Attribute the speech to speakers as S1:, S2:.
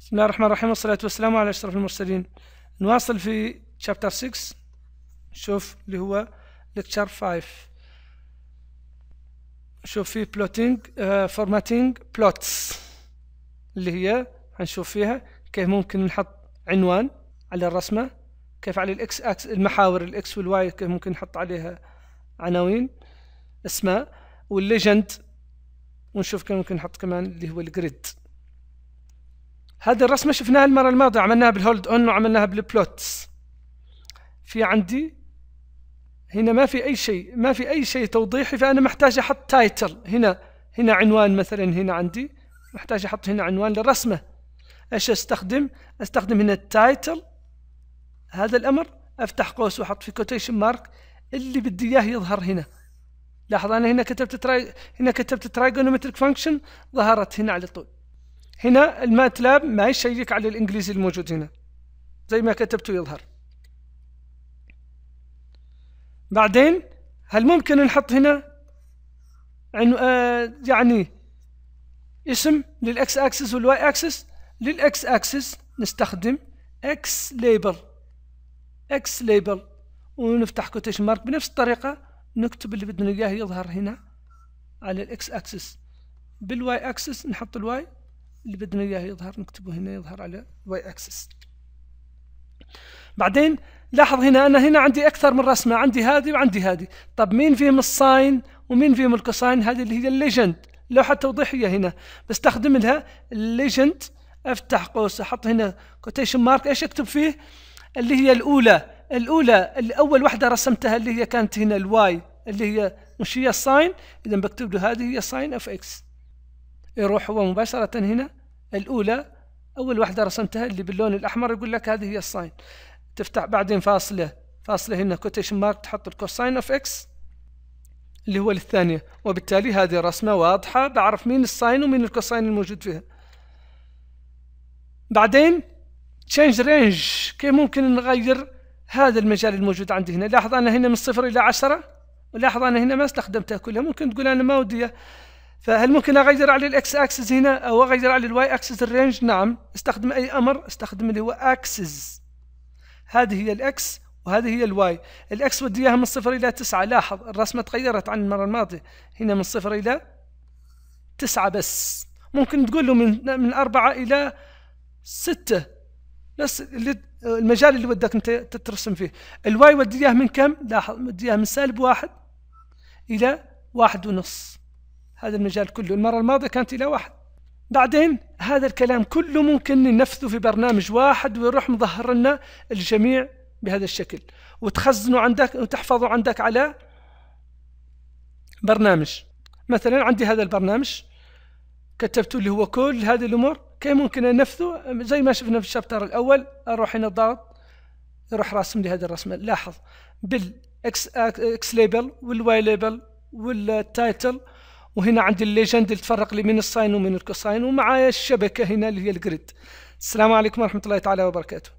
S1: بسم الله الرحمن الرحيم والصلاة والسلام على أشرف المرسلين نواصل في شابتر 6 شوف اللي هو لكتشر 5 شوف فيه بلوتينج فورماتينج بلوتس اللي هي هنشوف فيها كيف ممكن نحط عنوان على الرسمة كيف على الاكس اكس المحاور الاكس والواي كيف ممكن نحط عليها عناوين اسماء والليجند ونشوف كيف ممكن نحط كمان اللي هو الجريد هذه الرسمة شفناها المرة الماضية عملناها بالهولد اون وعملناها بالبلوتس في عندي هنا ما في أي شيء ما في أي شيء توضيحي فأنا محتاج أحط تايتل هنا هنا عنوان مثلا هنا عندي محتاج أحط هنا عنوان للرسمة إيش أستخدم أستخدم هنا التايتل هذا الأمر أفتح قوس وأحط في كوتيشن مارك اللي بدي إياه يظهر هنا لاحظ أنا هنا كتبت تراي... هنا كتبت تراي فانكشن ظهرت هنا على طول هنا الماتلاب ما يشيك على الإنجليزي الموجود هنا زي ما كتبته يظهر بعدين هل ممكن نحط هنا آه، يعني اسم للإكس أكسس والواي أكسس للإكس أكسس نستخدم إكس ليبل إكس ليبل ونفتح كوتيشن مارك بنفس الطريقة نكتب اللي بدنا إياه يظهر هنا على الإكس أكسس بالواي أكسس نحط الواي اللي بدنا اياه يظهر نكتبه هنا يظهر على واي اكسس بعدين لاحظ هنا انا هنا عندي اكثر من رسمه عندي هذه وعندي هذه طب مين فيهم الساين ومين فيهم الكوساين هذه اللي هي الليجند لوحه توضيحيه هنا بستخدم لها الليجند افتح قوس احط هنا كوتيشن مارك ايش اكتب فيه اللي هي الاولى الاولى الاول وحده رسمتها اللي هي كانت هنا الواي اللي هي مش هي الساين اذا بكتب له هذه هي ساين اف اكس يروح هو مباشرة هنا الأولى أول واحدة رسمتها اللي باللون الأحمر يقول لك هذه هي الساين تفتح بعدين فاصلة فاصلة هنا كوتيشن مارك تحط الكوساين اوف اكس اللي هو للثانية وبالتالي هذه رسمة واضحة بعرف مين الساين ومين الكوساين الموجود فيها بعدين تشينج رينج كيف ممكن نغير هذا المجال الموجود عندي هنا لاحظ أنا هنا من صفر إلى عشرة ولاحظ أنا هنا ما استخدمتها كلها ممكن تقول أنا ما ودي فهل ممكن اغير على الاكس اكسس هنا او اغير على الواي اكسس الرينج نعم استخدم اي امر استخدم اللي هو اكسس هذه هي الاكس وهذه هي الواي الاكس ودي اياها من صفر الى تسعة لاحظ الرسمة تغيرت عن المرة الماضية هنا من صفر الى تسعة بس ممكن تقول له من من أربعة إلى ستة بس اللي المجال اللي ودك أنت تترسم فيه الواي ودي إياه من كم؟ لاحظ ودي إياه من سالب واحد إلى واحد ونص هذا المجال كله المرة الماضية كانت إلى واحد بعدين هذا الكلام كله ممكن ننفذه في برنامج واحد ويروح مظهر لنا الجميع بهذا الشكل وتخزنه عندك وتحفظه عندك على برنامج مثلا عندي هذا البرنامج كتبت اللي هو كل هذه الامور كيف ممكن انفذه زي ما شفنا في الشابتر الاول اروح هنا الضغط يروح راسم لي هذه الرسمه لاحظ بالاكس اكس ليبل والواي ليبل والتايتل وهنا عندي الليجند اللي تفرق لي من الساين ومن الكوساين ومعايا الشبكه هنا اللي هي الجريد السلام عليكم ورحمه الله تعالى وبركاته